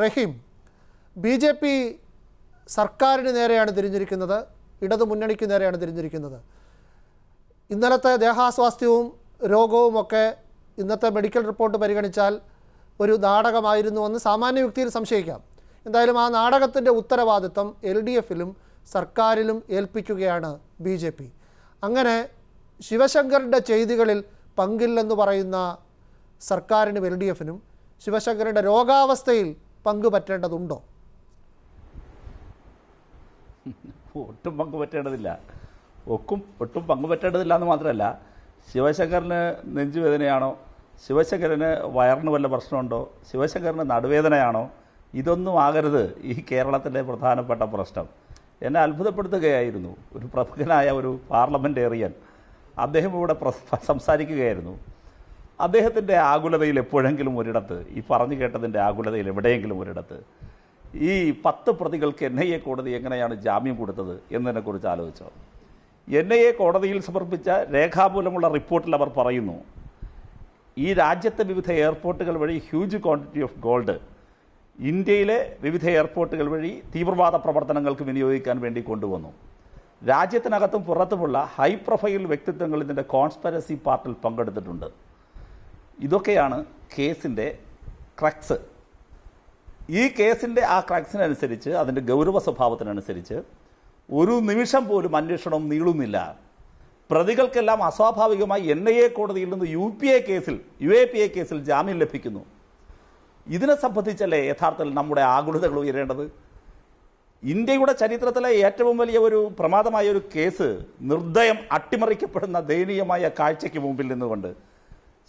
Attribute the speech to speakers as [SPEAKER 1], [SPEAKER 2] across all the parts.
[SPEAKER 1] റഹീം B J P സർക്കാരിന് നേരെയാണ് തിരിഞ്ഞിരിക്കുന്നത് ഇടതു മുന്നണിക്ക് നേരെയാണ് തിരിഞ്ഞിരിക്കുന്നത് ഇന്നലത്തെ ദേഹാസ്വാസ്ഥ്യവും രോഗവും ഒക്കെ ഇന്നത്തെ മെഡിക്കൽ റിപ്പോർട്ട് പരിഗണിച്ചാൽ ഒരു എന്ന് സാമാന്യ വ്യക്തിയിൽ സംശയിക്കാം എന്തായാലും ആ നാടകത്തിൻ്റെ ഉത്തരവാദിത്തം എൽ ഡി എഫിലും സർക്കാരിലും ഏൽപ്പിക്കുകയാണ് ബി ജെ പി അങ്ങനെ ശിവശങ്കറിൻ്റെ ചെയ്തികളിൽ പങ്കില്ലെന്ന് പറയുന്ന സർക്കാരിനും എൽ ഡി എഫിനും ശിവശങ്കറിൻ്റെ രോഗാവസ്ഥയിൽ പങ്കുപറ്റേണ്ടതുണ്ടോ
[SPEAKER 2] ഒട്ടും പങ്കുപറ്റേണ്ടതില്ല ഒക്കും ഒട്ടും പങ്കുപറ്റേണ്ടതില്ല എന്ന് മാത്രമല്ല ശിവശങ്കറിന് നെഞ്ചുവേദനയാണോ ശിവശങ്കറിന് വയറിന് വല്ല പ്രശ്നമുണ്ടോ ശിവശങ്കറിന് നടുവേദനയാണോ ഇതൊന്നും ആകരുത് ഈ കേരളത്തിലെ പ്രധാനപ്പെട്ട പ്രശ്നം എന്നെ അത്ഭുതപ്പെടുത്തുകയായിരുന്നു ഒരു പ്രമുഖനായ ഒരു പാർലമെൻറ്റേറിയൻ അദ്ദേഹം ഇവിടെ സംസാരിക്കുകയായിരുന്നു അദ്ദേഹത്തിൻ്റെ ആകുലതയിൽ എപ്പോഴെങ്കിലും ഒരിടത്ത് ഈ പറഞ്ഞു കേട്ടതിൻ്റെ ആകുലതയിൽ എവിടെയെങ്കിലും ഒരിടത്ത് ഈ പത്ത് പ്രതികൾക്ക് എൻ ഐ എ കോടതി എങ്ങനെയാണ് ജാമ്യം കൊടുത്തത് എന്നതിനെക്കുറിച്ച് ആലോചിച്ചോ എൻ ഐ എ കോടതിയിൽ സമർപ്പിച്ച രേഖാമൂലമുള്ള റിപ്പോർട്ടിൽ അവർ പറയുന്നു ഈ രാജ്യത്തെ വിവിധ എയർപോർട്ടുകൾ വഴി ഹ്യൂജ് ക്വാണ്ടിറ്റി ഓഫ് ഗോൾഡ് ഇന്ത്യയിലെ വിവിധ എയർപോർട്ടുകൾ വഴി തീവ്രവാദ പ്രവർത്തനങ്ങൾക്ക് വിനിയോഗിക്കാൻ വേണ്ടി കൊണ്ടുവന്നു രാജ്യത്തിനകത്തും പുറത്തുമുള്ള ഹൈ പ്രൊഫൈൽ വ്യക്തിത്വങ്ങൾ ഇതിൻ്റെ കോൺസ്പെറസി പാർട്ടിൽ പങ്കെടുത്തിട്ടുണ്ട് ഇതൊക്കെയാണ് കേസിൻ്റെ ക്രക്സ് ഈ കേസിൻ്റെ ആ ക്രക്സിനനുസരിച്ച് അതിൻ്റെ ഗൗരവ സ്വഭാവത്തിനനുസരിച്ച് ഒരു നിമിഷം പോലും അന്വേഷണം നീളുന്നില്ല പ്രതികൾക്കെല്ലാം അസ്വാഭാവികമായി എൻ ഐ എ കോടതിയിൽ നിന്ന് യു പി എ കേസിൽ യു എ പി എ കേസിൽ ജാമ്യം ലഭിക്കുന്നു ഇതിനെ സംബന്ധിച്ചല്ലേ യഥാർത്ഥത്തിൽ നമ്മുടെ ആകുലതകൾ ഉയരേണ്ടത് ഇന്ത്യയുടെ ചരിത്രത്തിലെ ഏറ്റവും വലിയ ഒരു പ്രമാദമായ ഒരു കേസ് നിർദ്ദയം അട്ടിമറിക്കപ്പെടുന്ന ദയനീയമായ കാഴ്ചയ്ക്ക് മുമ്പിൽ നിന്നുകൊണ്ട്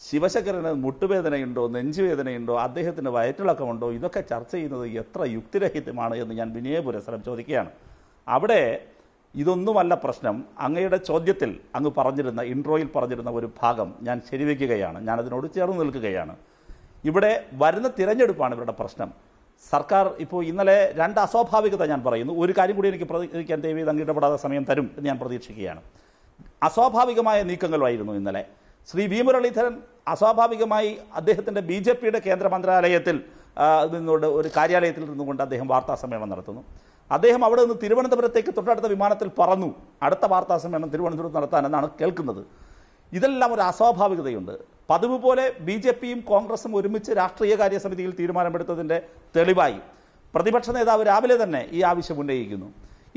[SPEAKER 2] ശിവശങ്കരന് മുട്ടുവേദനയുണ്ടോ നെഞ്ചുവേദനയുണ്ടോ അദ്ദേഹത്തിന് വയറ്റിളക്കമുണ്ടോ ഇതൊക്കെ ചർച്ച ചെയ്യുന്നത് എത്ര യുക്തിരഹിതമാണ് എന്ന് ഞാൻ വിനയപുരസരം ചോദിക്കുകയാണ് അവിടെ ഇതൊന്നുമല്ല പ്രശ്നം അങ്ങയുടെ ചോദ്യത്തിൽ അങ്ങ് പറഞ്ഞിരുന്ന ഇൻട്രോയിൽ പറഞ്ഞിരുന്ന ഒരു ഭാഗം ഞാൻ ശരിവെക്കുകയാണ് ഞാൻ അതിനോട് ചേർന്ന് നിൽക്കുകയാണ് ഇവിടെ വരുന്ന തിരഞ്ഞെടുപ്പാണ് ഇവരുടെ പ്രശ്നം സർക്കാർ ഇപ്പോൾ ഇന്നലെ രണ്ട് അസ്വാഭാവികത ഞാൻ പറയുന്നു ഒരു കാര്യം കൂടി എനിക്ക് പ്രതികരിക്കാൻ ദൈവം അങ്ങ് ഇടപെടാതെ സമയം തരും എന്ന് ഞാൻ പ്രതീക്ഷിക്കുകയാണ് അസ്വാഭാവികമായ നീക്കങ്ങളായിരുന്നു ഇന്നലെ ശ്രീ വി മുരളീധരൻ അസ്വാഭാവികമായി അദ്ദേഹത്തിൻ്റെ ബി ജെ പിയുടെ കേന്ദ്ര മന്ത്രാലയത്തിൽ നിന്നുകൊണ്ട് ഒരു കാര്യാലയത്തിൽ നിന്നുകൊണ്ട് അദ്ദേഹം വാർത്താസമ്മേളനം നടത്തുന്നു അദ്ദേഹം അവിടെ നിന്ന് തിരുവനന്തപുരത്തേക്ക് തൊട്ടടുത്ത വിമാനത്തിൽ പറന്നു അടുത്ത വാർത്താസമ്മേളനം തിരുവനന്തപുരത്ത് നടത്താനെന്നാണ് കേൾക്കുന്നത് ഇതെല്ലാം ഒരു അസ്വാഭാവികതയുണ്ട് പതിവ് പോലെ ബി ജെ പിയും കോൺഗ്രസും ഒരുമിച്ച് രാഷ്ട്രീയകാര്യ കാര്യസമിതിയിൽ തീരുമാനമെടുത്തതിൻ്റെ തെളിവായി പ്രതിപക്ഷ നേതാവ് രാവിലെ തന്നെ ഈ ആവശ്യം ഉന്നയിക്കുന്നു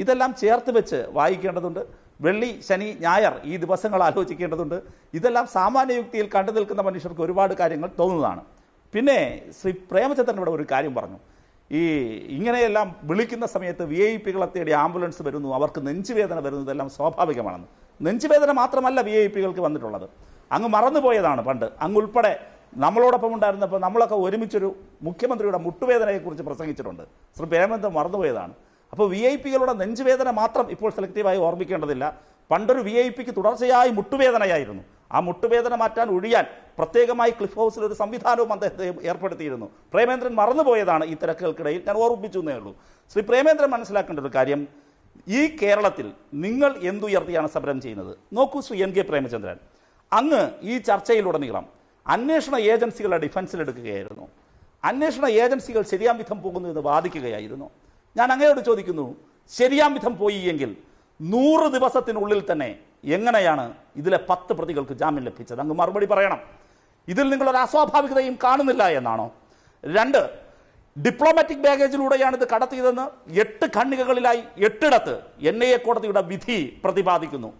[SPEAKER 2] ഇതെല്ലാം ചേർത്ത് വെച്ച് വായിക്കേണ്ടതുണ്ട് വെള്ളി ശനി ഞായർ ഈ ദിവസങ്ങൾ ആലോചിക്കേണ്ടതുണ്ട് ഇതെല്ലാം സാമാന്യ യുക്തിയിൽ കണ്ടു നിൽക്കുന്ന മനുഷ്യർക്ക് ഒരുപാട് കാര്യങ്ങൾ തോന്നുന്നതാണ് പിന്നെ ശ്രീ പ്രേമചന്ദ്രൻ ഇവിടെ ഒരു കാര്യം പറഞ്ഞു ഈ ഇങ്ങനെയെല്ലാം വിളിക്കുന്ന സമയത്ത് വി ഐ പികളെ തേടി ആംബുലൻസ് വരുന്നു അവർക്ക് നെഞ്ചുവേദന വരുന്നതെല്ലാം സ്വാഭാവികമാണെന്ന് നെഞ്ചുവേദന മാത്രമല്ല വി ഐ പികൾക്ക് വന്നിട്ടുള്ളത് അങ്ങ് മറന്നുപോയതാണ് പണ്ട് അങ്ങ് ഉൾപ്പെടെ നമ്മളോടൊപ്പം ഉണ്ടായിരുന്നപ്പോൾ നമ്മളൊക്കെ ഒരുമിച്ചൊരു മുഖ്യമന്ത്രിയുടെ മുട്ടുവേദനയെക്കുറിച്ച് പ്രസംഗിച്ചിട്ടുണ്ട് ശ്രീ പ്രേമചന്ദ്രൻ മറന്നുപോയതാണ് അപ്പോൾ വി ഐ പികളുടെ നെഞ്ചുവേദന മാത്രം ഇപ്പോൾ സെലക്റ്റീവായി ഓർമ്മിക്കേണ്ടതില്ല പണ്ടൊരു വി ഐ പിക്ക് തുടർച്ചയായി മുട്ടുവേദനയായിരുന്നു ആ മുട്ടുവേദന മാറ്റാൻ ഒഴിയാൻ പ്രത്യേകമായി ക്ലിഫ് ഹൗസിൽ ഒരു സംവിധാനവും അദ്ദേഹത്തെ ഏർപ്പെടുത്തിയിരുന്നു പ്രേമേന്ദ്രൻ മറന്നുപോയതാണ് ഈ തിരക്കുകൾക്കിടയിൽ ഞാൻ ഓർമ്മിപ്പിച്ചു എന്നേ ഉള്ളൂ ശ്രീ പ്രേമേന്ദ്രൻ മനസ്സിലാക്കേണ്ട ഒരു കാര്യം ഈ കേരളത്തിൽ നിങ്ങൾ എന്തുയർത്തിയാണ് സമരം ചെയ്യുന്നത് നോക്കൂ ശ്രീ എൻ കെ പ്രേമചന്ദ്രൻ അങ്ങ് ഈ ചർച്ചയിലുടനീളം അന്വേഷണ ഏജൻസികളുടെ ഡിഫൻസിലെടുക്കുകയായിരുന്നു അന്വേഷണ ഏജൻസികൾ ശരിയാം വിധം പോകുന്നു എന്ന് വാദിക്കുകയായിരുന്നു ഞാൻ അങ്ങയോട് ചോദിക്കുന്നു ശരിയാം വിധം പോയി എങ്കിൽ നൂറ് ദിവസത്തിനുള്ളിൽ തന്നെ എങ്ങനെയാണ് ഇതിലെ പത്ത് പ്രതികൾക്ക് ജാമ്യം ലഭിച്ചത് അങ്ങ് മറുപടി പറയണം ഇതിൽ നിങ്ങളൊരു അസ്വാഭാവികതയും കാണുന്നില്ല എന്നാണോ രണ്ട് ഡിപ്ലോമാറ്റിക് ബാഗേജിലൂടെയാണ് ഇത് കടത്തിയതെന്ന് എട്ട് ഖണ്ണികകളിലായി എട്ടിടത്ത് എൻ ഐ എ കോടതിയുടെ വിധി പ്രതിപാദിക്കുന്നു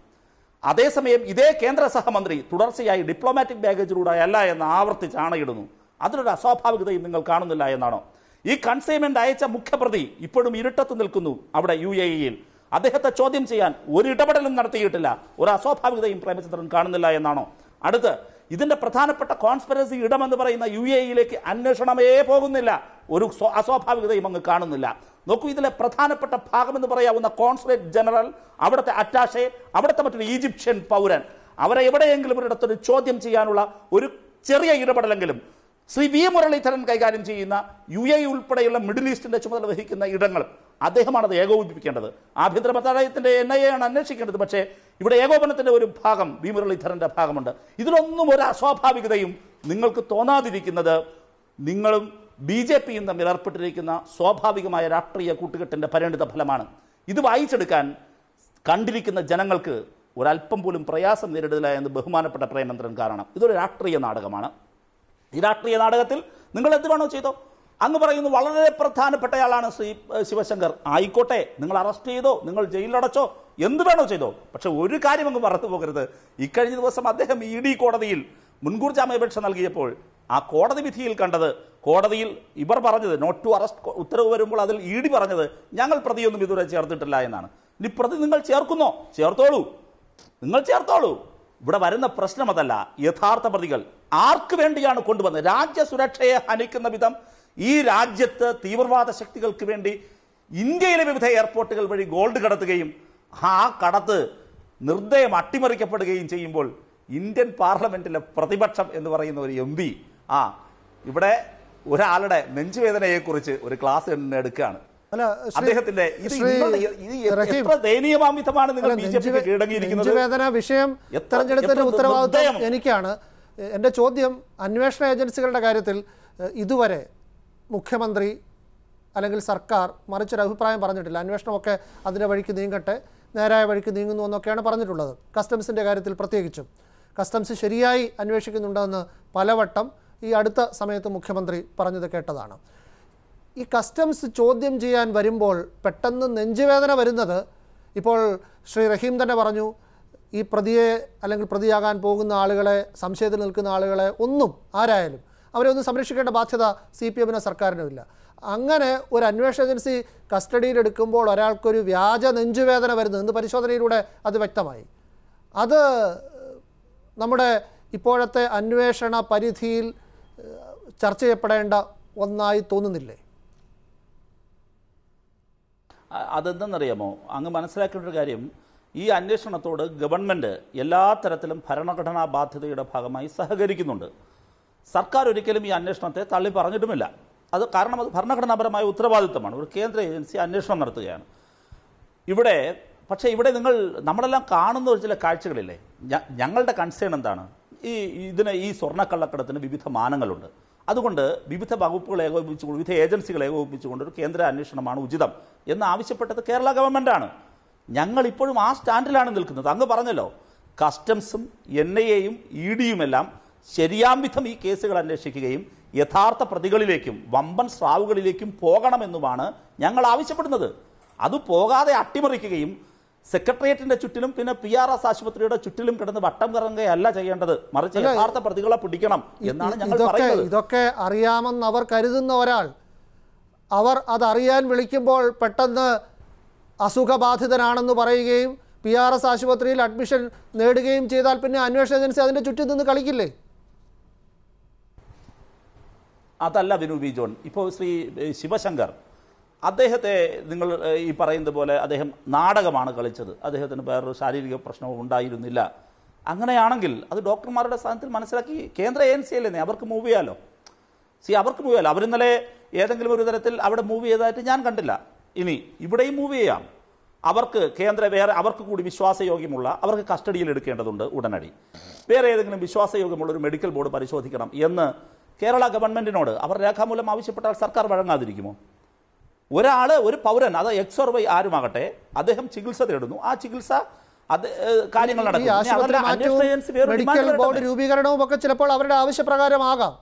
[SPEAKER 2] അതേസമയം ഇതേ കേന്ദ്ര സഹമന്ത്രി തുടർച്ചയായി ഡിപ്ലോമാറ്റിക് ബാഗേജിലൂടെ അല്ല എന്ന് ആവർത്തിച്ച് ആണയിടുന്നു അതിലൊരു അസ്വാഭാവികതയും നിങ്ങൾ കാണുന്നില്ല എന്നാണോ ഈ കൺസൈൻമെന്റ് അയച്ച മുഖ്യപ്രതി ഇപ്പോഴും ഇരുട്ടത്ത് നിൽക്കുന്നു അവിടെ യു എ ഇയിൽ അദ്ദേഹത്തെ ചോദ്യം ചെയ്യാൻ ഒരു ഇടപെടലും നടത്തിയിട്ടില്ല ഒരു അസ്വാഭാവികതയും പ്രേമചന്ദ്രൻ കാണുന്നില്ല എന്നാണോ അടുത്ത് ഇതിന്റെ പ്രധാനപ്പെട്ട കോൺസ്പെറൻസി ഇടമെന്ന് പറയുന്ന യു എ ഇയിലേക്ക് അന്വേഷണമേ പോകുന്നില്ല ഒരു അസ്വാഭാവികതയും അങ്ങ് കാണുന്നില്ല നോക്കൂ ഇതിലെ പ്രധാനപ്പെട്ട ഭാഗമെന്ന് പറയാവുന്ന കോൺസുലേറ്റ് ജനറൽ അവിടുത്തെ അറ്റാഷെ അവിടുത്തെ മറ്റൊരു ഈജിപ്ഷ്യൻ പൗരൻ അവരെ എവിടെയെങ്കിലും ഒരിടത്തൊരു ചോദ്യം ചെയ്യാനുള്ള ഒരു ചെറിയ ഇടപെടലെങ്കിലും ശ്രീ വി മുരളീധരൻ കൈകാര്യം ചെയ്യുന്ന യു എ ഉൾപ്പെടെയുള്ള മിഡിൽ ഈസ്റ്റിന്റെ ചുമതല വഹിക്കുന്ന ഇടങ്ങൾ അദ്ദേഹമാണത് ഏകോപിപ്പിക്കേണ്ടത് ആഭ്യന്തര മന്ത്രാലയത്തിന്റെ എൻ ഐ എ ആണ് അന്വേഷിക്കേണ്ടത് പക്ഷേ ഇവിടെ ഏകോപനത്തിന്റെ ഒരു ഭാഗം വി മുരളീധരന്റെ ഭാഗമുണ്ട് ഇതിലൊന്നും ഒരു അസ്വാഭാവികതയും നിങ്ങൾക്ക് തോന്നാതിരിക്കുന്നത് നിങ്ങളും ബി ജെ പിയും തമ്മിൽ ഏർപ്പെട്ടിരിക്കുന്ന സ്വാഭാവികമായ രാഷ്ട്രീയ കൂട്ടുകെട്ടിന്റെ പരിണിത ഫലമാണ് ഇത് വായിച്ചെടുക്കാൻ കണ്ടിരിക്കുന്ന ജനങ്ങൾക്ക് ഒരല്പം പോലും പ്രയാസം നേരിടില്ല എന്ന് ബഹുമാനപ്പെട്ട പ്രേമേന്ദ്രൻ കാരണം ഇതൊരു രാഷ്ട്രീയ നാടകമാണ് ഈ രാഷ്ട്രീയ നാടകത്തിൽ നിങ്ങൾ എന്ത് വേണോ ചെയ്തോ അങ്ങ് പറയുന്നു വളരെ പ്രധാനപ്പെട്ടയാളാണ് ശ്രീ ശിവശങ്കർ ആയിക്കോട്ടെ നിങ്ങൾ അറസ്റ്റ് ചെയ്തോ നിങ്ങൾ ജയിലിലടച്ചോ എന്ത് വേണോ ചെയ്തോ പക്ഷെ ഒരു കാര്യം അങ്ങ് മറന്നു പോകരുത് ഇക്കഴിഞ്ഞ ദിവസം അദ്ദേഹം ഇ ഡി കോടതിയിൽ മുൻകൂർ ജാമ്യാപേക്ഷ നൽകിയപ്പോൾ ആ കോടതി വിധിയിൽ കണ്ടത് കോടതിയിൽ ഇവർ പറഞ്ഞത് നോട്ട് ടു അറസ്റ്റ് ഉത്തരവ് വരുമ്പോൾ അതിൽ ഇ ഡി പറഞ്ഞത് ഞങ്ങൾ പ്രതിയൊന്നും ഇതുവരെ ചേർത്തിട്ടില്ല എന്നാണ് ഇനി പ്രതി നിങ്ങൾ ചേർക്കുന്നോ ചേർത്തോളൂ നിങ്ങൾ ചേർത്തോളൂ ഇവിടെ വരുന്ന പ്രശ്നം അതല്ല യഥാർത്ഥ പ്രതികൾ ആർക്ക് വേണ്ടിയാണ് കൊണ്ടുവന്നത് രാജ്യ സുരക്ഷയെ ഹനിക്കുന്ന വിധം ഈ രാജ്യത്ത് തീവ്രവാദ ശക്തികൾക്ക് വേണ്ടി ഇന്ത്യയിലെ വിവിധ എയർപോർട്ടുകൾ വഴി ഗോൾഡ് കടത്തുകയും ആ കടത്ത് നിർദ്ദയം അട്ടിമറിക്കപ്പെടുകയും ചെയ്യുമ്പോൾ ഇന്ത്യൻ പാർലമെന്റിലെ പ്രതിപക്ഷം എന്ന് പറയുന്ന ഒരു എം ആ ഇവിടെ ഒരാളുടെ നെഞ്ചുവേദനയെക്കുറിച്ച് ഒരു ക്ലാസ് എടുക്കുകയാണ്
[SPEAKER 1] അദ്ദേഹത്തിന്റെ നിങ്ങൾ വിഷയം തെരഞ്ഞെടുപ്പിന്റെ ഉത്തരവാദിത്വം എനിക്കാണ് എന്റെ ചോദ്യം അന്വേഷണ ഏജൻസികളുടെ കാര്യത്തിൽ ഇതുവരെ മുഖ്യമന്ത്രി അല്ലെങ്കിൽ സർക്കാർ മറിച്ചൊരു അഭിപ്രായം പറഞ്ഞിട്ടില്ല അന്വേഷണമൊക്കെ അതിൻ്റെ വഴിക്ക് നീങ്ങട്ടെ നേരായ വഴിക്ക് നീങ്ങുന്നു എന്നൊക്കെയാണ് പറഞ്ഞിട്ടുള്ളത് കസ്റ്റംസിൻ്റെ കാര്യത്തിൽ പ്രത്യേകിച്ചും കസ്റ്റംസ് ശരിയായി അന്വേഷിക്കുന്നുണ്ടെന്ന് പലവട്ടം ഈ അടുത്ത സമയത്ത് മുഖ്യമന്ത്രി പറഞ്ഞത് കേട്ടതാണ് ഈ കസ്റ്റംസ് ചോദ്യം ചെയ്യാൻ വരുമ്പോൾ പെട്ടെന്ന് നെഞ്ചുവേദന വരുന്നത് ഇപ്പോൾ ശ്രീ റഹീം തന്നെ പറഞ്ഞു ഈ പ്രതിയെ അല്ലെങ്കിൽ പ്രതിയാകാൻ പോകുന്ന ആളുകളെ സംശയത്തിൽ നിൽക്കുന്ന ആളുകളെ ഒന്നും ആരായാലും അവരെ ഒന്നും സംരക്ഷിക്കേണ്ട ബാധ്യത സി പി എമ്മിനോ ഇല്ല അങ്ങനെ ഒരു അന്വേഷണ ഏജൻസി കസ്റ്റഡിയിലെടുക്കുമ്പോൾ ഒരാൾക്കൊരു വ്യാജ നെഞ്ചുവേദന വരുന്നത് ഇന്ന് പരിശോധനയിലൂടെ അത് വ്യക്തമായി അത് നമ്മുടെ ഇപ്പോഴത്തെ അന്വേഷണ പരിധിയിൽ ചർച്ച ചെയ്യപ്പെടേണ്ട ഒന്നായി തോന്നുന്നില്ലേ
[SPEAKER 2] അതെന്തെന്നറിയാമോ അങ്ങ് മനസ്സിലാക്കേണ്ട ഒരു കാര്യം ഈ അന്വേഷണത്തോട് ഗവൺമെൻറ് എല്ലാ തരത്തിലും ഭരണഘടനാ ബാധ്യതയുടെ ഭാഗമായി സഹകരിക്കുന്നുണ്ട് സർക്കാർ ഒരിക്കലും ഈ അന്വേഷണത്തെ തള്ളി പറഞ്ഞിട്ടുമില്ല അത് കാരണം അത് ഭരണഘടനാപരമായ ഉത്തരവാദിത്തമാണ് ഒരു കേന്ദ്ര ഏജൻസി അന്വേഷണം നടത്തുകയാണ് ഇവിടെ പക്ഷേ ഇവിടെ നിങ്ങൾ നമ്മളെല്ലാം കാണുന്ന ഒരു ചില കാഴ്ചകളില്ലേ ഞങ്ങളുടെ കൺസേൺ എന്താണ് ഈ ഇതിന് ഈ സ്വർണ്ണക്കള്ളക്കടത്തിന് വിവിധ മാനങ്ങളുണ്ട് അതുകൊണ്ട് വിവിധ വകുപ്പുകളെ ഏകോപിപ്പിച്ചുകൊണ്ട് വിവിധ ഏജൻസികളെ ഏകോപിപ്പിച്ചുകൊണ്ട് ഒരു കേന്ദ്ര അന്വേഷണമാണ് ഉചിതം എന്ന് ആവശ്യപ്പെട്ടത് കേരള ഗവൺമെൻറ്റാണ് ഞങ്ങൾ ഇപ്പോഴും ആ സ്റ്റാൻഡിലാണ് നിൽക്കുന്നത് അങ്ങ് പറഞ്ഞല്ലോ കസ്റ്റംസും എൻ ഐ എയും ഇ ഡിയുമെല്ലാം ശരിയാം വിധം ഈ കേസുകൾ അന്വേഷിക്കുകയും യഥാർത്ഥ പ്രതികളിലേക്കും വമ്പൻ സ്രാവുകളിലേക്കും പോകണമെന്നുമാണ് ഞങ്ങൾ ആവശ്യപ്പെടുന്നത് അത് പോകാതെ അട്ടിമറിക്കുകയും സെക്രട്ടേറിയറ്റിന്റെ ചുറ്റിലും പിന്നെ പി ആർ എസ് ആശുപത്രിയുടെ ചുറ്റിലും കിടന്ന് വട്ടം കറങ്ങുകയല്ല ചെയ്യേണ്ടത് മറിച്ച് യഥാർത്ഥ പ്രതികളെ
[SPEAKER 1] പിടിക്കണം എന്നാണ് ഞങ്ങൾ പറയുന്നത് ഇതൊക്കെ അറിയാമെന്ന് അവർ കരുതുന്ന ഒരാൾ അവർ അതറിയാൻ വിളിക്കുമ്പോൾ പെട്ടെന്ന് അസുഖബാധിതനാണെന്ന് പറയുകയും പി ആർ എസ് ആശുപത്രിയിൽ അഡ്മിഷൻ നേടുകയും ചെയ്താൽ പിന്നെ അന്വേഷണ ഏജൻസി അതിൻ്റെ ചുറ്റും നിന്ന് കളിക്കില്ലേ
[SPEAKER 2] അതല്ല വിനു ബി ജോൺ ഇപ്പോൾ ശ്രീ ശിവശങ്കർ അദ്ദേഹത്തെ നിങ്ങൾ ഈ പറയുന്ന പോലെ അദ്ദേഹം നാടകമാണ് കളിച്ചത് അദ്ദേഹത്തിന് വേറൊരു ശാരീരിക പ്രശ്നവും ഉണ്ടായിരുന്നില്ല അങ്ങനെയാണെങ്കിൽ അത് ഡോക്ടർമാരുടെ സ്ഥാനത്തിൽ മനസ്സിലാക്കി കേന്ദ്ര അല്ലേ അവർക്ക് മൂവ് ചെയ്യാലോ സി അവർക്ക് മൂവ് ചെയ്യാലോ അവരിന്നലെ ഏതെങ്കിലും ഒരു തരത്തിൽ അവിടെ മൂവ് ചെയ്തതായിട്ട് ഞാൻ കണ്ടില്ല ഇനി ഇവിടെയും മൂവ് ചെയ്യാം അവർക്ക് കേന്ദ്ര വേറെ അവർക്ക് കൂടി വിശ്വാസയോഗ്യമുള്ള അവർക്ക് കസ്റ്റഡിയിൽ എടുക്കേണ്ടതുണ്ട് ഉടനടി വേറെ ഏതെങ്കിലും വിശ്വാസയോഗ്യമുള്ള ഒരു മെഡിക്കൽ ബോർഡ് പരിശോധിക്കണം എന്ന് കേരള ഗവൺമെൻറ്റിനോട് അവർ രേഖാമൂലം ആവശ്യപ്പെട്ടാൽ സർക്കാർ വഴങ്ങാതിരിക്കുമോ ഒരാൾ ഒരു പൗരൻ അത് എക്സ് ഓർ വൈ ആരുമാകട്ടെ അദ്ദേഹം ചികിത്സ തേടുന്നു ആ ചികിത്സ അത് കാര്യങ്ങൾ മെഡിക്കൽ ബോർഡ്
[SPEAKER 1] രൂപീകരണവും ഒക്കെ ചിലപ്പോൾ അവരുടെ ആവശ്യപ്രകാരമാകാം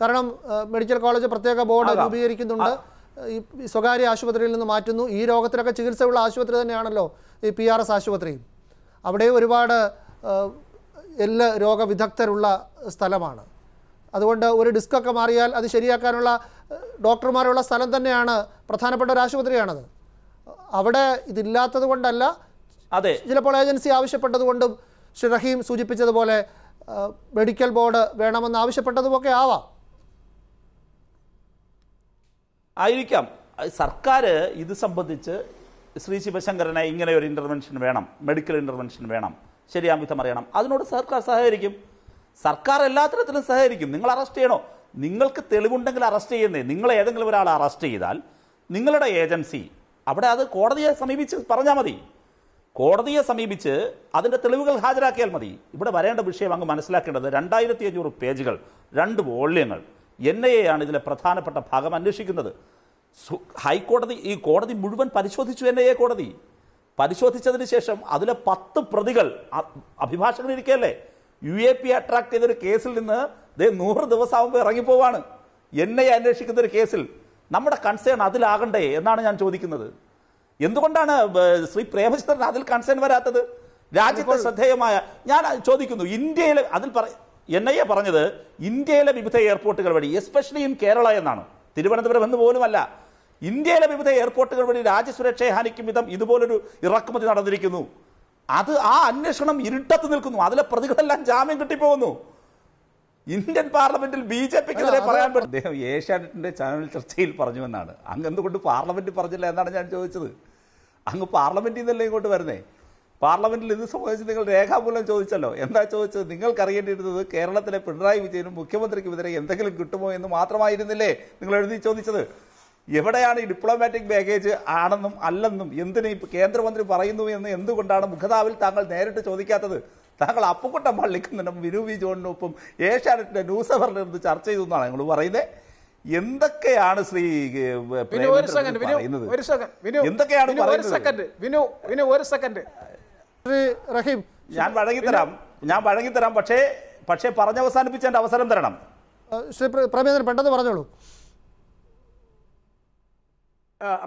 [SPEAKER 1] കാരണം മെഡിക്കൽ കോളേജ് പ്രത്യേക ബോർഡ് രൂപീകരിക്കുന്നുണ്ട് ഈ സ്വകാര്യ ആശുപത്രിയിൽ നിന്ന് മാറ്റുന്നു ഈ രോഗത്തിനൊക്കെ ചികിത്സയുള്ള ആശുപത്രി തന്നെയാണല്ലോ ഈ പി ആർ എസ് ആശുപത്രി അവിടെ ഒരുപാട് എല്ലാ രോഗവിദഗ്ധരുള്ള സ്ഥലമാണ് അതുകൊണ്ട് ഒരു ഡിസ്കൊക്കെ മാറിയാൽ അത് ശരിയാക്കാനുള്ള ഡോക്ടർമാരുള്ള സ്ഥലം തന്നെയാണ് പ്രധാനപ്പെട്ട ഒരു ആശുപത്രിയാണത് അവിടെ ഇതില്ലാത്തത് കൊണ്ടല്ല അതെ ചിലപ്പോൾ ഏജൻസി ആവശ്യപ്പെട്ടത് കൊണ്ടും ശ്രീ റഹീം സൂചിപ്പിച്ചതുപോലെ മെഡിക്കൽ ബോർഡ് വേണമെന്ന് ആവശ്യപ്പെട്ടതുമൊക്കെ ആവാം
[SPEAKER 2] ആയിരിക്കാം സർക്കാർ ഇത് സംബന്ധിച്ച് ശ്രീ ശിവശങ്കരനെ ഇങ്ങനെ ഒരു ഇൻ്റർവെൻഷൻ വേണം മെഡിക്കൽ ഇൻ്റർവെൻഷൻ വേണം ശരിയാം വിധം അറിയണം അതിനോട് സർക്കാർ സഹകരിക്കും സർക്കാർ എല്ലാ തരത്തിലും സഹകരിക്കും നിങ്ങൾ അറസ്റ്റ് ചെയ്യണോ നിങ്ങൾക്ക് തെളിവുണ്ടെങ്കിൽ അറസ്റ്റ് ചെയ്യുന്നേ നിങ്ങൾ ഏതെങ്കിലും ഒരാൾ അറസ്റ്റ് ചെയ്താൽ നിങ്ങളുടെ ഏജൻസി അവിടെ അത് കോടതിയെ സമീപിച്ച് പറഞ്ഞാൽ മതി കോടതിയെ സമീപിച്ച് അതിൻ്റെ തെളിവുകൾ ഹാജരാക്കിയാൽ മതി ഇവിടെ വരേണ്ട വിഷയം അങ്ങ് മനസ്സിലാക്കേണ്ടത് രണ്ടായിരത്തി അഞ്ഞൂറ് പേജുകൾ രണ്ട് വോള്യങ്ങൾ എൻ ഐ ആണ് ഇതിലെ പ്രധാനപ്പെട്ട ഭാഗം അന്വേഷിക്കുന്നത് ഹൈക്കോടതി ഈ കോടതി മുഴുവൻ പരിശോധിച്ചു എൻ ഐ എ കോടതി പരിശോധിച്ചതിന് ശേഷം അതിലെ പത്ത് പ്രതികൾ അഭിഭാഷകനിരിക്കല്ലേ യു എ പി അട്രാക്ട് ചെയ്തൊരു കേസിൽ നിന്ന് ദേ നൂറ് ദിവസമാകുമ്പോൾ ഇറങ്ങിപ്പോവാണ് എന്നെ അന്വേഷിക്കുന്ന ഒരു കേസിൽ നമ്മുടെ കൺസേൺ അതിലാകണ്ടേ എന്നാണ് ഞാൻ ചോദിക്കുന്നത് എന്തുകൊണ്ടാണ് ശ്രീ പ്രേമചന്ദ്രൻ അതിൽ കൺസേൺ വരാത്തത് രാജ്യത്തെ ശ്രദ്ധേയമായ ഞാൻ ചോദിക്കുന്നു ഇന്ത്യയിലെ അതിൽ പറ എൻ ഐ എ പറഞ്ഞത് ഇന്ത്യയിലെ വിവിധ എയർപോർട്ടുകൾ വഴി എസ്പെഷ്യലി ഇൻ കേരള എന്നാണ് തിരുവനന്തപുരം എന്ന് പോലുമല്ല ഇന്ത്യയിലെ വിവിധ എയർപോർട്ടുകൾ വഴി രാജ്യസുരക്ഷയെ ഹാനിക്കും വിധം ഇതുപോലൊരു ഇറക്കുമതി നടന്നിരിക്കുന്നു അത് ആ അന്വേഷണം ഇരുട്ടത്ത് നിൽക്കുന്നു അതിലെ പ്രതികളെല്ലാം ജാമ്യം കിട്ടിപ്പോകുന്നു ഇന്ത്യൻ പാർലമെന്റിൽ ബി ജെ പിക്ക് പറയാൻ പറ്റും അദ്ദേഹം ഏഷ്യാനെറ്റിന്റെ ചാനൽ ചർച്ചയിൽ പറഞ്ഞു എന്നാണ് അങ്ങ് എന്തുകൊണ്ട് പാർലമെന്റ് പറഞ്ഞില്ല എന്നാണ് ഞാൻ ചോദിച്ചത് അങ്ങ് പാർലമെന്റിൽ നിന്നല്ലേ ഇങ്ങോട്ട് വരുന്നേ പാർലമെന്റിൽ ഇത് സംബന്ധിച്ച് നിങ്ങൾ രേഖാമൂലം ചോദിച്ചല്ലോ എന്താ ചോദിച്ചത് നിങ്ങൾക്കറിയേണ്ടിയിരുന്നത് കേരളത്തിലെ പിണറായി വിജയനും മുഖ്യമന്ത്രിക്കുമെതിരെ എന്തെങ്കിലും കിട്ടുമോ എന്ന് മാത്രമായിരുന്നില്ലേ നിങ്ങൾ എഴുതി ചോദിച്ചത് എവിടെയാണ് ഈ ഡിപ്ലോമാറ്റിക് ബാഗേജ് ആണെന്നും അല്ലെന്നും എന്തിന് കേന്ദ്രമന്ത്രി പറയുന്നു എന്ന് എന്തുകൊണ്ടാണ് മുഖതാവിൽ താങ്കൾ നേരിട്ട് ചോദിക്കാത്തത് താങ്കൾ അപ്പുക്കുട്ടം പള്ളിക്കുന്നിനും വിനു വി ജോണിനൊപ്പം ഏഷ്യാനെറ്റിന്റെ ന്യൂസ് അവറിൽ നിന്ന് ചർച്ച ചെയ്തു എന്നാണ് ഞങ്ങൾ പറയുന്നത് എന്തൊക്കെയാണ് ശ്രീ എന്തൊക്കെയാണ് റഹീം ഞാൻ തരാം ഞാൻ തരാം പക്ഷേ പക്ഷേ പറഞ്ഞവസാനിപ്പിച്ചതിന്റെ അവസരം തരണം
[SPEAKER 1] ശ്രീ പ്രമേന്ദ്രൻ പെട്ടെന്ന് പറഞ്ഞോളൂ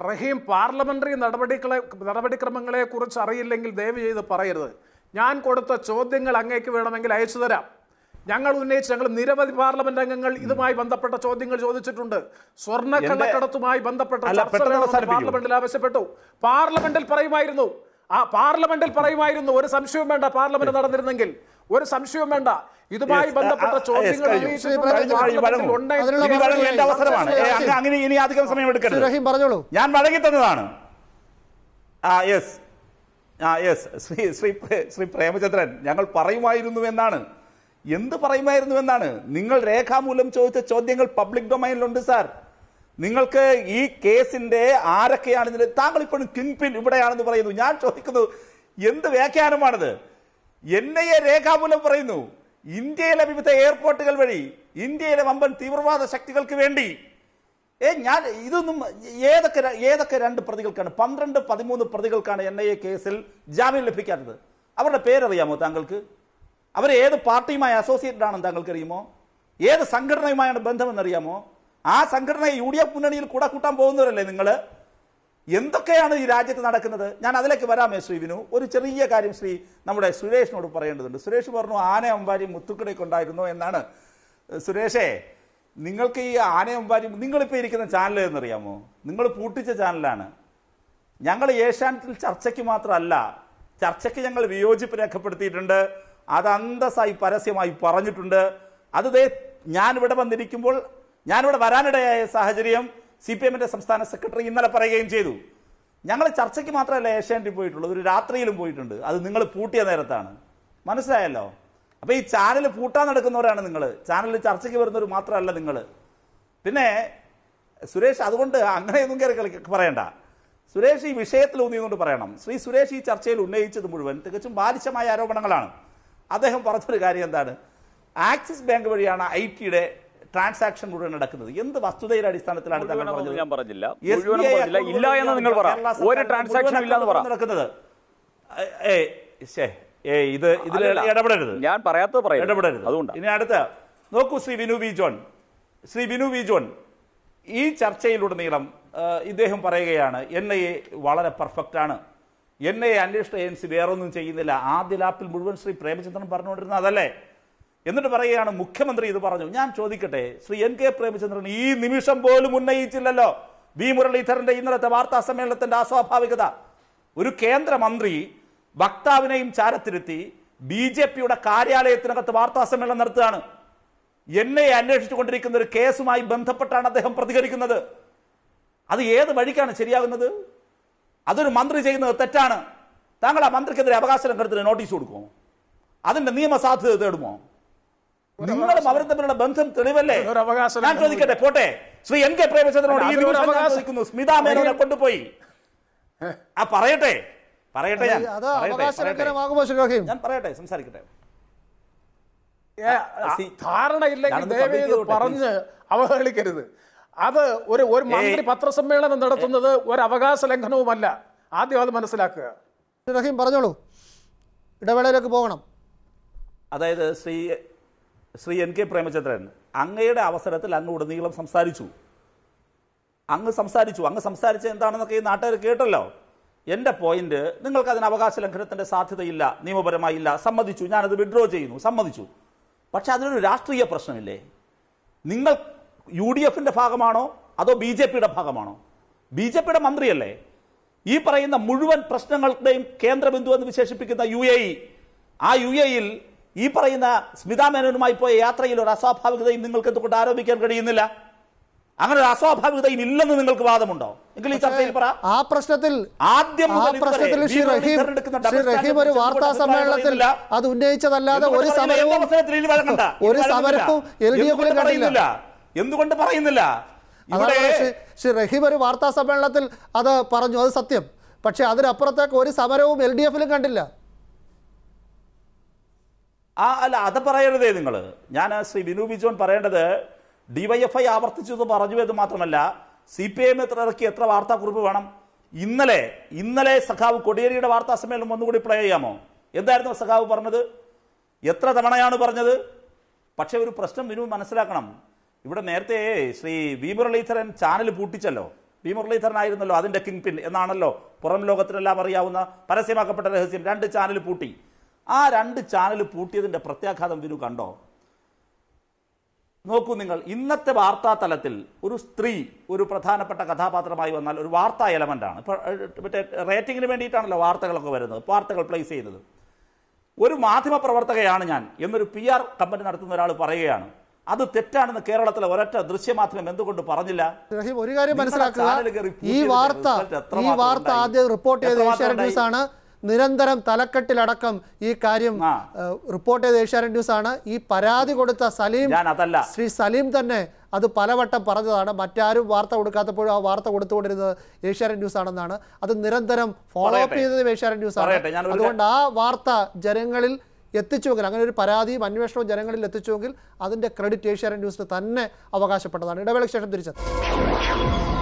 [SPEAKER 2] റഹീം പാർലമെൻ്ററി നടപടികളെ നടപടിക്രമങ്ങളെക്കുറിച്ച് അറിയില്ലെങ്കിൽ ദയവ് ചെയ്ത് പറയരുത് ഞാൻ കൊടുത്ത ചോദ്യങ്ങൾ അങ്ങേക്ക് വേണമെങ്കിൽ അയച്ചു തരാം ഞങ്ങൾ ഉന്നയിച്ച് ഞങ്ങൾ നിരവധി പാർലമെന്റ് അംഗങ്ങൾ ഇതുമായി ബന്ധപ്പെട്ട ചോദ്യങ്ങൾ ചോദിച്ചിട്ടുണ്ട് സ്വർണ്ണ കള്ളക്കടത്തുമായി ബന്ധപ്പെട്ട പാർലമെന്റിൽ ആവശ്യപ്പെട്ടു പാർലമെന്റിൽ പറയുമായിരുന്നു ആ പാർലമെന്റിൽ പറയുമായിരുന്നു ഒരു സംശയവും വേണ്ട പാർലമെന്റ് നടന്നിരുന്നെങ്കിൽ ഒരു സംശയവും വേണ്ട ഇതുമായി ബന്ധപ്പെട്ട ചോദ്യങ്ങൾ അവസരമാണ് ഇനി അധികം സമയം എടുക്കരുത് പറഞ്ഞോളൂ ഞാൻ വഴങ്ങി തന്നതാണ് ആ യെസ് ആ യെസ് ശ്രീ ശ്രീ ശ്രീ പ്രേമചന്ദ്രൻ ഞങ്ങൾ പറയുമായിരുന്നു എന്നാണ് എന്ത് പറയുമായിരുന്നു എന്നാണ് നിങ്ങൾ രേഖാമൂലം ചോദിച്ച ചോദ്യങ്ങൾ പബ്ലിക് ഡൊമൈനിലുണ്ട് സാർ നിങ്ങൾക്ക് ഈ കേസിന്റെ ആരൊക്കെയാണ് ഇതിൽ താങ്കൾ ഇപ്പോഴും കിങ് പിൻ ഇവിടെയാണെന്ന് പറയുന്നു ഞാൻ ചോദിക്കുന്നു എന്ത് വ്യാഖ്യാനമാണിത് എൻ ഐ എ രേഖാമൂലം പറയുന്നു ഇന്ത്യയിലെ വിവിധ എയർപോർട്ടുകൾ വഴി ഇന്ത്യയിലെ വമ്പൻ തീവ്രവാദ ശക്തികൾക്ക് വേണ്ടി ഏ ഞാൻ ഇതൊന്നും ഏതൊക്കെ ഏതൊക്കെ രണ്ട് പ്രതികൾക്കാണ് പന്ത്രണ്ട് പതിമൂന്ന് പ്രതികൾക്കാണ് എൻ ഐ എ കേസിൽ ജാമ്യം ലഭിക്കാത്തത് അവരുടെ പേരറിയാമോ താങ്കൾക്ക് അവർ ഏത് പാർട്ടിയുമായി അസോസിയേറ്റഡ് ആണെന്ന് താങ്കൾക്ക് അറിയുമോ ഏത് സംഘടനയുമായാണ് ബന്ധമെന്നറിയാമോ ആ സംഘടനയെ യു ഡി എഫ് മുന്നണിയിൽ കൂടെ കൂട്ടാൻ പോകുന്നവരല്ലേ നിങ്ങൾ എന്തൊക്കെയാണ് ഈ രാജ്യത്ത് നടക്കുന്നത് ഞാൻ അതിലേക്ക് വരാമേ ശ്രീവിനു ഒരു ചെറിയ കാര്യം ശ്രീ നമ്മുടെ സുരേഷിനോട് പറയേണ്ടതുണ്ട് സുരേഷ് പറഞ്ഞു ആന അമ്പാരി മുത്തുക്കടയ്ക്കുണ്ടായിരുന്നു എന്നാണ് സുരേഷേ നിങ്ങൾക്ക് ഈ ആന അമ്പാരി നിങ്ങളിപ്പോൾ ഇരിക്കുന്ന ചാനൽ എന്നറിയാമോ നിങ്ങൾ പൂട്ടിച്ച ചാനലാണ് ഞങ്ങൾ ഏഷ്യാനെറ്റിൽ ചർച്ചയ്ക്ക് മാത്രമല്ല ചർച്ചയ്ക്ക് ഞങ്ങൾ വിയോജിപ്പ് രേഖപ്പെടുത്തിയിട്ടുണ്ട് അത് അന്തസ്സായി പരസ്യമായി പറഞ്ഞിട്ടുണ്ട് അത് ഞാൻ ഇവിടെ വന്നിരിക്കുമ്പോൾ ഞാനിവിടെ വരാനിടയായ സാഹചര്യം സി പി എമ്മിൻ്റെ സംസ്ഥാന സെക്രട്ടറി ഇന്നലെ പറയുകയും ചെയ്തു ഞങ്ങൾ ചർച്ചയ്ക്ക് മാത്രമല്ല ഏഷ്യാനെറ്റിൽ പോയിട്ടുള്ളത് ഒരു രാത്രിയിലും പോയിട്ടുണ്ട് അത് നിങ്ങൾ പൂട്ടിയ നേരത്താണ് മനസ്സിലായല്ലോ അപ്പോൾ ഈ ചാനൽ പൂട്ടാൻ നടക്കുന്നവരാണ് നിങ്ങൾ ചാനലിൽ ചർച്ചയ്ക്ക് വരുന്നവർ മാത്രമല്ല നിങ്ങൾ പിന്നെ സുരേഷ് അതുകൊണ്ട് അങ്ങനെയൊന്നും കയറി പറയണ്ട സുരേഷ് ഈ വിഷയത്തിൽ ഊന്നിയെന്നുകൊണ്ട് പറയണം ശ്രീ സുരേഷ് ഈ ചർച്ചയിൽ ഉന്നയിച്ചത് മുഴുവൻ തികച്ചും ബാലിശമായ ആരോപണങ്ങളാണ് അദ്ദേഹം പറഞ്ഞൊരു കാര്യം എന്താണ് ആക്സിസ് ബാങ്ക് വഴിയാണ് ഐ ടിയുടെ ട്രാൻസാക്ഷൻ മുഴുവൻ നടക്കുന്നത് എന്ത് വസ്തുതയുടെ അടിസ്ഥാനത്തിലാണ് താങ്കൾ പറഞ്ഞത് ഞാൻ പറഞ്ഞില്ല ഇല്ല എന്ന് നിങ്ങൾ ഒരു ട്രാൻസാക്ഷൻ നടക്കുന്നത് ഏ ഇത് ഇതിൽ ഇടപെടരുത് ഞാൻ പറയാത്തത് പറയാം ഇടപെടരുത് അതുകൊണ്ട് ഇനി അടുത്ത നോക്കൂ ശ്രീ വിനു വി ജോൺ ശ്രീ വിനു വി ജോൺ ഈ ചർച്ചയിലുടനീളം ഇദ്ദേഹം പറയുകയാണ് എൻ ഐ എ വളരെ പെർഫെക്റ്റ് ആണ് എൻ ഐ എ അന്വേഷണ ഏജൻസി വേറൊന്നും ചെയ്യുന്നില്ല ആദ്യ ലാപ്പിൽ മുഴുവൻ ശ്രീ പ്രേമചന്ദ്രൻ പറഞ്ഞുകൊണ്ടിരുന്നത് അതല്ലേ എന്നിട്ട് പറയുകയാണ് മുഖ്യമന്ത്രി ഇത് പറഞ്ഞു ഞാൻ ചോദിക്കട്ടെ ശ്രീ എൻ കെ പ്രേമചന്ദ്രൻ ഈ നിമിഷം പോലും ഉന്നയിച്ചില്ലല്ലോ വി മുരളീധരന്റെ ഇന്നലത്തെ വാർത്താ സമ്മേളനത്തിന്റെ അസ്വാഭാവികത ഒരു കേന്ദ്രമന്ത്രി വക്താവിനെയും ചാരത്തിരുത്തി ബി ജെ പിയുടെ കാര്യാലയത്തിനകത്ത് വാർത്താ സമ്മേളനം നടത്തുകയാണ് എന്നെ കൊണ്ടിരിക്കുന്ന ഒരു കേസുമായി ബന്ധപ്പെട്ടാണ് അദ്ദേഹം പ്രതികരിക്കുന്നത് അത് ഏത് വഴിക്കാണ് ശരിയാകുന്നത് അതൊരു മന്ത്രി ചെയ്യുന്നത് തെറ്റാണ് താങ്കൾ ആ മന്ത്രിക്കെതിരെ അവകാശ ലംഘനത്തിന് നോട്ടീസ് കൊടുക്കുമോ അതിന്റെ നിയമസാധ്യത തേടുമോ നിങ്ങളും അവരും തമ്മിലുള്ള ബന്ധം തെളിവല്ലേ ഞാൻ ചോദിക്കട്ടെ പോട്ടെ ശ്രീ എം കെ പ്രേമചന്ദ്രനോട് ഈ ചോദിക്കുന്നു സ്മിതാ മേനോനെ കൊണ്ടുപോയി ആ പറയട്ടെ പറയട്ടെ ഞാൻ ഞാൻ പറയട്ടെ സംസാരിക്കട്ടെ പറഞ്ഞ്
[SPEAKER 1] അവഹേളിക്കരുത് അത് ഒരു ഒരു മന്ത്രി പത്രസമ്മേളനം നടത്തുന്നത് ഒരു അവകാശ ലംഘനവുമല്ല ആദ്യം അത് മനസ്സിലാക്കുക റഹീം പറഞ്ഞോളൂ ഇടവേളയിലേക്ക് പോകണം
[SPEAKER 2] അതായത് ശ്രീ ശ്രീ എൻ കെ പ്രേമചന്ദ്രൻ അങ്ങയുടെ അവസരത്തിൽ അങ്ങ് ഉടനീളം സംസാരിച്ചു അങ്ങ് സംസാരിച്ചു അങ്ങ് സംസാരിച്ച എന്താണെന്നൊക്കെ ഈ നാട്ടുകാർ കേട്ടല്ലോ എന്റെ പോയിന്റ് നിങ്ങൾക്ക് അതിന് അവകാശ ലംഘനത്തിന്റെ സാധ്യതയില്ല ഇല്ല സമ്മതിച്ചു ഞാനത് വിഡ്രോ ചെയ്യുന്നു സമ്മതിച്ചു പക്ഷെ അതിനൊരു രാഷ്ട്രീയ പ്രശ്നമില്ലേ നിങ്ങൾ യു ഡി എഫിന്റെ ഭാഗമാണോ അതോ ബി ജെ പിയുടെ ഭാഗമാണോ ബി ജെ പിയുടെ മന്ത്രിയല്ലേ ഈ പറയുന്ന മുഴുവൻ പ്രശ്നങ്ങളുടെയും കേന്ദ്രബിന്ദു എന്ന് വിശേഷിപ്പിക്കുന്ന യു എ ഇ ആ യു എ ഇയിൽ ഈ പറയുന്ന സ്മിതാ മേനോനുമായി പോയ യാത്രയിൽ ഒരു അസ്വാഭാവികതയും നിങ്ങൾക്ക് എന്തുകൊണ്ട് ആരോപിക്കാൻ കഴിയുന്നില്ല അങ്ങനെ ഒരു അസ്വാഭാവികതയും ഇല്ലെന്ന് നിങ്ങൾക്ക് വാദമുണ്ടോ എങ്കിൽ ഈ ചർച്ചയിൽ പറ ആ പ്രശ്നത്തിൽ ആദ്യം പ്രശ്നത്തിൽ ശ്രീ റഹീം ശ്രീ റഹീം ഒരു വാർത്താ സമ്മേളനത്തിൽ
[SPEAKER 1] അത് ഉന്നയിച്ചതല്ലാതെ ഒരു സമരവും ഒരു സമരവും എൽ
[SPEAKER 2] എന്തുകൊണ്ട് പറയുന്നില്ല
[SPEAKER 1] ശ്രീ റഹീം ഒരു വാർത്താ സമ്മേളനത്തിൽ അത് പറഞ്ഞു അത് സത്യം പക്ഷെ അതിനപ്പുറത്തേക്ക് ഒരു സമരവും എൽ ഡി എഫിലും കണ്ടില്ല
[SPEAKER 2] ആ അല്ല അത് പറയരുതേ നിങ്ങൾ ഞാൻ ശ്രീ ബിനു ബിജോൻ പറയേണ്ടത് ഡിവൈഎഫ്ഐ എന്ന് പറഞ്ഞു എന്ന് മാത്രമല്ല സി പി ഐ എത്ര ഇറക്കി എത്ര വാർത്താക്കുറിപ്പ് വേണം ഇന്നലെ ഇന്നലെ സഖാവ് കൊടിയേരിയുടെ വാർത്താ സമ്മേളനം ഒന്നുകൂടി പ്ലേ ചെയ്യാമോ എന്തായിരുന്നു സഖാവ് പറഞ്ഞത് എത്ര തവണയാണ് പറഞ്ഞത് പക്ഷേ ഒരു പ്രശ്നം ബിനു മനസ്സിലാക്കണം ഇവിടെ നേരത്തെ ശ്രീ വി മുരളീധരൻ ചാനൽ പൂട്ടിച്ചല്ലോ വി മുരളീധരനായിരുന്നല്ലോ അതിൻ്റെ കിങ് പിൻ എന്നാണല്ലോ പുറം ലോകത്തിനെല്ലാം അറിയാവുന്ന പരസ്യമാക്കപ്പെട്ട രഹസ്യം രണ്ട് ചാനൽ പൂട്ടി ആ രണ്ട് ചാനൽ പൂട്ടിയതിൻ്റെ പ്രത്യാഘാതം വിനു കണ്ടോ നോക്കൂ നിങ്ങൾ ഇന്നത്തെ വാർത്താ തലത്തിൽ ഒരു സ്ത്രീ ഒരു പ്രധാനപ്പെട്ട കഥാപാത്രമായി വന്നാൽ ഒരു വാർത്താ ആണ് ഇപ്പോൾ മറ്റേ റേറ്റിങ്ങിന് വേണ്ടിയിട്ടാണല്ലോ വാർത്തകളൊക്കെ വരുന്നത് വാർത്തകൾ പ്ലേസ് ചെയ്യുന്നത് ഒരു മാധ്യമപ്രവർത്തകയാണ് ഞാൻ എന്നൊരു പി ആർ കമ്പനി നടത്തുന്ന ഒരാൾ പറയുകയാണ് അത് തെറ്റാണെന്ന് കേരളത്തിലെ ഒരൊറ്റ ദൃശ്യമാധ്യമം എന്തുകൊണ്ട് പറഞ്ഞില്ല
[SPEAKER 1] ഒരു കാര്യം മനസ്സിലാക്കുക ഈ വാർത്ത ഈ വാർത്ത ആദ്യം റിപ്പോർട്ട് ചെയ്ത ഏഷ്യാനെറ്റ് ന്യൂസ് ആണ് നിരന്തരം തലക്കെട്ടിലടക്കം ഈ കാര്യം റിപ്പോർട്ട് ചെയ്ത ഏഷ്യാനെറ്റ് ന്യൂസ് ആണ് ഈ പരാതി കൊടുത്ത സലീം ശ്രീ സലീം തന്നെ അത് പലവട്ടം പറഞ്ഞതാണ് മറ്റാരും വാർത്ത കൊടുക്കാത്തപ്പോഴും ആ വാർത്ത കൊടുത്തുകൊണ്ടിരുന്നത് ഏഷ്യാനെറ്റ് ന്യൂസ് ആണെന്നാണ് അത് നിരന്തരം ഫോളോ അപ്പ് ചെയ്തത് ഏഷ്യാനെറ്റ് ന്യൂസ് ആണ് അതുകൊണ്ട് ആ വാർത്ത ജനങ്ങളിൽ എത്തിച്ചുവെങ്കിൽ അങ്ങനെ ഒരു പരാതിയും അന്വേഷണവും ജനങ്ങളിൽ എത്തിച്ചുവെങ്കിൽ അതിൻ്റെ ക്രെഡിറ്റ് ഏഷ്യാനെറ്റ് ന്യൂസിന് തന്നെ അവകാശപ്പെട്ടതാണ് ഇടവേളയ്ക്ക് ശേഷം തിരിച്ചെത്തും